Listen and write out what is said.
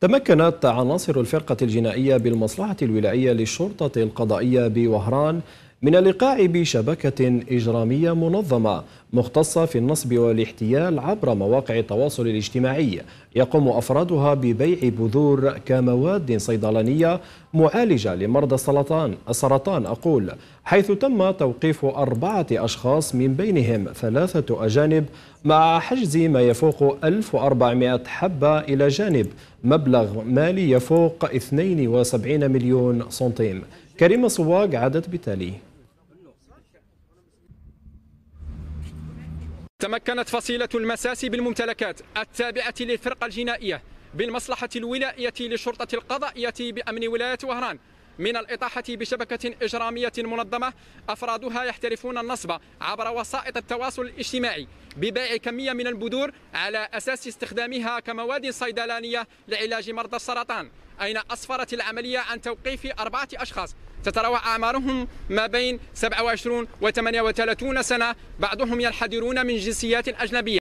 تمكنت عناصر الفرقة الجنائية بالمصلحة الولائية للشرطة القضائية بوهران من اللقاء بشبكة إجرامية منظمة مختصة في النصب والاحتيال عبر مواقع التواصل الاجتماعي يقوم أفرادها ببيع بذور كمواد صيدلانية معالجة لمرضى السرطان السرطان أقول حيث تم توقيف أربعة أشخاص من بينهم ثلاثة أجانب مع حجز ما يفوق 1400 حبة إلى جانب مبلغ مالي يفوق 72 مليون سنتيم كريمة صواق عادت بالتالي تمكنت فصيلة المساس بالممتلكات التابعة للفرقة الجنائية بالمصلحة الولائية للشرطة القضائية بأمن ولاية وهران من الإطاحة بشبكة إجرامية منظمة أفرادها يحترفون النصب عبر وسائط التواصل الاجتماعي ببيع كمية من البذور على أساس استخدامها كمواد صيدلانية لعلاج مرضى السرطان أين أسفرت العملية عن توقيف أربعة أشخاص تتراوح أعمارهم ما بين 27 و 38 سنة بعضهم ينحدرون من جنسيات أجنبية